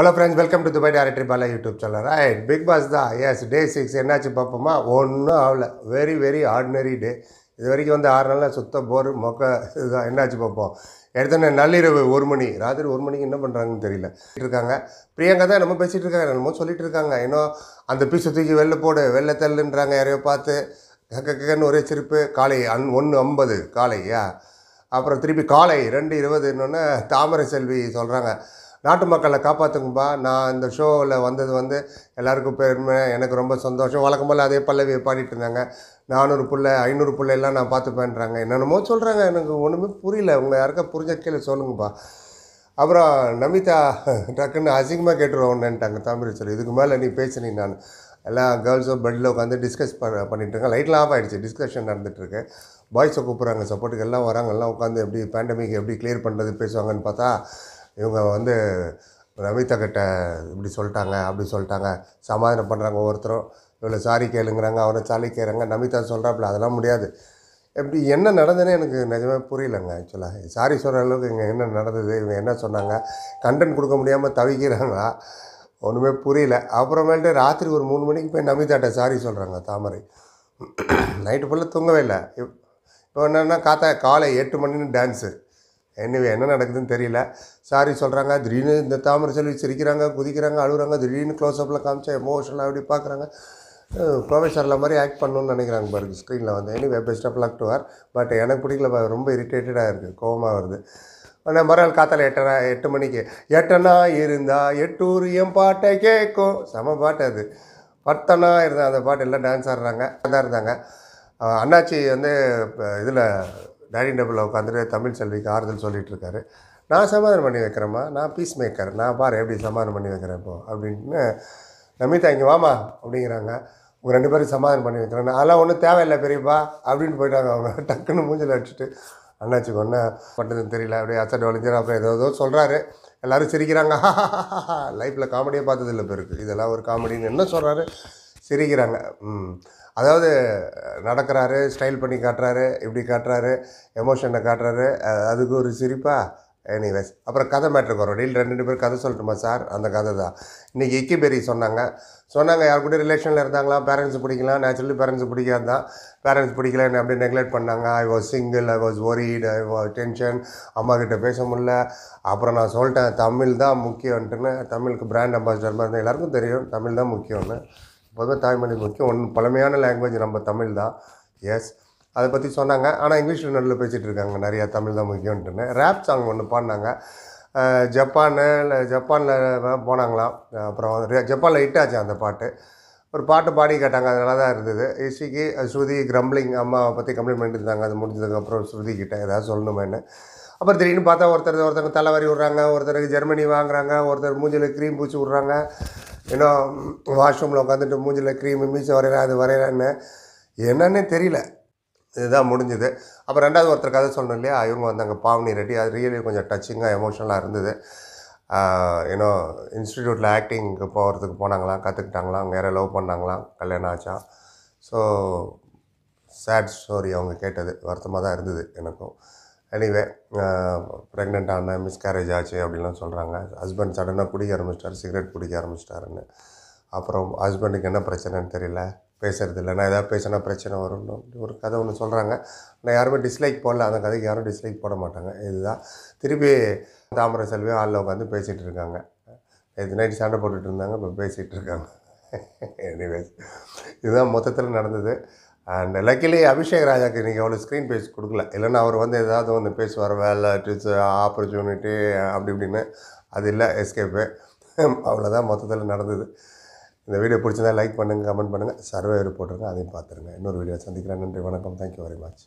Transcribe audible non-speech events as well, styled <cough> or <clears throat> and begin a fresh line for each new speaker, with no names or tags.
hello friends welcome to Dubai directory பால YouTube channel right Bigg Boss தான் எஸ் day six என்னாச்சு பார்ப்போமா ஒன்றும் ஆகல வெரி வெரி ஆர்டினரி டே இது வரைக்கும் வந்து ஆறு நாளில் சுத்த போர் மொக்க இதுதான் என்னாச்சு பார்ப்போம் எடுத்தோடனே நள்ளிரவு ஒரு மணி ராத்திரி ஒரு மணிக்கு என்ன பண்ணுறாங்கன்னு தெரியல இருக்காங்க பிரியங்கா தான் நம்ம பேசிகிட்டு இருக்காங்க என்னமோ சொல்லிட்டு இருக்காங்க இன்னும் அந்த பீஸை தூக்கி வெளில போடு வெளில தள்ளுன்றாங்க யாரையோ பார்த்து கக்கன்னு ஒரே சிரிப்பு காலை அன் ஒன்று ஐம்பது காலையா அப்புறம் திருப்பி காலை ரெண்டு இருபது இருபதுன்னொன்னே தாமரை செல்வி சொல்கிறாங்க நாட்டு மக்களை காப்பாற்றுங்கப்பா நான் இந்த ஷோவில் வந்தது வந்து எல்லாருக்கும் பெருமை எனக்கு ரொம்ப சந்தோஷம் வழக்கம் போல் அதே பல்லவியை பாடிட்டு இருந்தாங்க நானூறு பிள்ளை ஐநூறு பிள்ளைலாம் நான் பார்த்துப்பேன்றாங்க என்னென்னமோ சொல்கிறாங்க எனக்கு ஒன்றுமே புரியல உங்கள் யாருக்கா புரிஞ்ச கீழே சொல்லுங்கப்பா அப்புறம் நமிதா டக்குன்னு அசிங்கமாக கேட்டுருவோன்னுட்டாங்க தாமிரி சொல்லி இதுக்கு மேலே நீ பேசினீ நான் எல்லா கேர்ள்ஸும் பெட்டில் உட்காந்து டிஸ்கஸ் பண்ண பண்ணிட்டுருக்கேன் லைட்லாம் ஆஃப் ஆகிடுச்சு டிஸ்கஷன் நடந்துகிட்ருக்கு பாய்ஸை கூப்பிட்றாங்க சப்போர்ட்டுக்கு எல்லாம் வராங்க எல்லாம் உட்காந்து எப்படி பேண்டமிக் எப்படி கிளியர் பண்ணுறது பேசுவாங்கன்னு பார்த்தா இவங்க வந்து நமிதா கிட்ட இப்படி சொல்லிட்டாங்க அப்படி சொல்லிட்டாங்க சமாதானம் பண்ணுறாங்க ஒவ்வொருத்தரும் இவ்வளோ சாரி கேளுங்கிறாங்க அவனை சாரி கேளுங்க நமிதா சொல்கிறாப்புல அதெல்லாம் முடியாது எப்படி என்ன நடந்ததுன்னு எனக்கு நிஜமே புரியலங்க ஆக்சுவலாக சாரி சொல்கிற அளவுக்கு இங்கே என்ன நடந்தது இவங்க என்ன சொன்னாங்க கண்டன் கொடுக்க முடியாமல் தவிக்கிறாங்களா ஒன்றுமே புரியல அப்புறமேல்ட்டு ராத்திரி ஒரு மூணு மணிக்கு போய் நமிதாட்ட சாரி சொல்கிறாங்க தாமரை நைட்டு <clears throat> ஃபுல்லாக தூங்கவே இல்லை இப்போ என்னென்னா காத்தா காலை எட்டு மணின்னு டான்ஸு என்னவே என்ன நடக்குதுன்னு தெரியல சாரி சொல்கிறாங்க திடீர்னு இந்த தாமரை செல்வி சிரிக்கிறாங்க குதிக்கிறாங்க அழுகுறாங்க திடீர்னு க்ளோஸ்அப்பில் காமிச்சா எமோஷனலாக அப்படி பார்க்குறாங்க கோவை சாரில் மாதிரி ஆக்ட் பண்ணணும்னு நினைக்கிறாங்க பாருங்க ஸ்க்ரீனில் வந்து வே பெஸ்ட் ஆஃப் லக் டு வார் பட் எனக்கு பிடிக்கல ரொம்ப இரிட்டேட்டடாக இருக்குது கோபமாக வருது ஆனால் மறுநாள் காத்தால் எட்டரை எட்டு மணிக்கு எட்டனா இருந்தா எட்டூர் என் பாட்டை கேட்கும் செம பாட்டு அது பத்தனா இருந்தால் அந்த பாட்டு எல்லாம் டான்ஸ் ஆடுறாங்க தான் இருந்தாங்க அண்ணாச்சி வந்து இதில் டைனிங் டேபிளில் உட்காந்துட்டு தமிழ் செல்விக்கு ஆறுதல் சொல்லிகிட்டு இருக்காரு நான் சமாதானம் பண்ணி வைக்கிறேம்மா நான் பீஸ் மேக்கர் நான் பாரு எப்படி சமாதானம் பண்ணி வைக்கிறேன் இப்போ அப்படின்னு நமிதா இங்கே வாமா அப்படிங்கிறாங்க உங்கள் ரெண்டு பேரும் சமாதானம் பண்ணி வைக்கிறேன் அதெல்லாம் ஒன்றும் தேவையில்லை பெரியப்பா அப்படின்னு போயிட்டாங்க அவங்க டக்குன்னு மூஞ்சில் அடிச்சுட்டு அண்ணாச்சிக்கு ஒன்று பண்ணுறது தெரியல அப்படியே அசட் வளைஞ்சர் அப்புறம் ஏதோ ஏதோ சொல்கிறாரு எல்லோரும் சிரிக்கிறாங்க லைஃப்பில் காமெடியே பார்த்தது இல்லை பேருக்கு இதெல்லாம் ஒரு காமெடின்னு என்ன சொல்கிறாரு சிரிக்கிறாங்க ம் அதாவது நடக்கிறாரு ஸ்டைல் பண்ணி காட்டுறாரு இப்படி காட்டுறாரு எமோஷனை காட்டுறாரு அதுக்கு ஒரு சிரிப்பா எனிவேஸ் அப்புறம் கதை மேட்ருக்கு வரும் டெய்லி ரெண்டு ரெண்டு பேர் கதை சொல்லட்டுமா சார் அந்த கதை தான் இன்றைக்கி பெரிய சொன்னாங்க சொன்னாங்க யார் கூட ரிலேஷனில் இருந்தாங்களா பேரண்ட்ஸ் பிடிக்கலாம் நேச்சுரலி பேரண்ட்ஸ் பிடிக்காது தான் பேரண்ட்ஸ் பிடிக்கல என்ன அப்படியே நெக்லெக்ட் பண்ணாங்க I was single I was worried I was tension அம்மா கிட்டே பேச முடில அப்புறம் நான் சொல்லிட்டேன் தமிழ் தான் முக்கியம்ட்டுன்னு தமிழுக்கு பிராண்ட் அம்பாசிடர் மாதிரி எல்லாருக்கும் தெரியும் தமிழ் தான் முக்கியம்னு பொதுவாக தாய்மொழி முக்கியம் ஒன்று பழமையான லாங்குவேஜ் நம்ம தமிழ் தான் எஸ் அதை பற்றி சொன்னாங்க ஆனால் இங்கிலீஷில் நல்ல பேசிகிட்டு இருக்காங்க நிறையா தமிழ் தான் முக்கியன்ட்டுன்னு ரேப் சாங் ஒன்று பாடினாங்க ஜப்பானு இல்லை ஜப்பானில் போனாங்களாம் அப்புறம் ஜப்பானில் ஹிட் ஆச்சு அந்த பாட்டு ஒரு பாட்டு பாடி கேட்டாங்க அது நல்லா தான் இருந்தது இசிக்கு ஸ்ருதி கிரம்பிளிங் அம்மாவை பற்றி கம்ப்ளைண்ட் பண்ணிட்டு இருந்தாங்க அது முடிஞ்சதுக்கப்புறம் ஸ்ருதி கிட்டே ஏதாவது சொல்லணுமேன்னு அப்புறம் திடீர்னு பார்த்தா ஒருத்தர் ஒருத்தங்க தலைவரி விட்றாங்க ஒருத்தருக்கு ஜெர்மனி வாங்குறாங்க ஒருத்தர் மூஞ்சில் க்ரீம் பூச்சி விட்றாங்க ஏன்னா வாஷ்ரூமில் உட்காந்துட்டு மூஞ்சில் க்ரீம் மீச்சம் வரைகிறேன் அது வரையிறான்னு என்னன்னே தெரியல இதுதான் முடிஞ்சுது அப்புறம் ரெண்டாவது ஒருத்தர் கதை சொல்லணும் இல்லையா இவங்க வந்தாங்க பாவனி ரெட்டி அது ரியலி கொஞ்சம் டச்சிங்காக எமோஷனலாக இருந்தது ஏன்னோ இன்ஸ்டிடியூட்டில் ஆக்டிங்க்கு போகிறதுக்கு போனாங்களாம் கற்றுக்கிட்டாங்களாம் வேறு லவ் பண்ணாங்களாம் கல்யாணம் ஆச்சா ஸோ சேட் ஸ்டோரி அவங்க கேட்டது வருத்தமாக தான் இருந்தது எனக்கும் எனிவே ப்ரெக்னென்ட் ஆனேன் மிஸ்கேரேஜ் ஆச்சு அப்படின்லாம் சொல்கிறாங்க ஹஸ்பண்ட் சடனாக குடிக்க ஆரம்பிச்சிட்டார் சிகரெட் குடிக்க ஆரம்பிச்சிட்டாருன்னு அப்புறம் ஹஸ்பண்டுக்கு என்ன பிரச்சனைன்னு தெரியல பேசுகிறது இல்லை நான் எதாவது பேசினா பிரச்சனை வரும்னு ஒரு கதை ஒன்று சொல்கிறாங்க நான் யாருமே டிஸ்லைக் போடல அந்த கதைக்கு யாரும் டிஸ்லைக் போட மாட்டாங்க இதுதான் திருப்பி தாமரை செல்வி ஆளில் உட்காந்து பேசிகிட்டு இருக்காங்க நேற்று நைட்டு சண்டை போட்டுட்டு இருந்தாங்க இப்போ பேசிகிட்டு இருக்காங்க எனிவேஸ் <laughs> இதுதான் மொத்தத்தில் நடந்தது அண்ட் லக்கிலி அபிஷேக் ராஜாக்கு இன்றைக்கி அவ்வளோ ஸ்க்ரீன் பேஸ் கொடுக்கல இல்லைன்னா அவர் வந்து ஏதாவது ஒன்று பேசுவார் வேலை ட்ரிஸ் ஆப்பர்ச்சுனிட்டி அப்படி இப்படின்னு அது இல்லை எஸ்கேப்பு அவ்வளோதான் மொத்தத்தில் நடந்தது இந்த வீடியோ பிடிச்சிருந்தா லைக் பண்ணுங்கள் கமெண்ட் பண்ணுங்கள் சர்வே போட்டுருங்க அதையும் பார்த்துருங்க இன்னொரு வீடியோ சந்திக்கிறேன் நன்றி வணக்கம் தேங்க்யூ வெரி மச்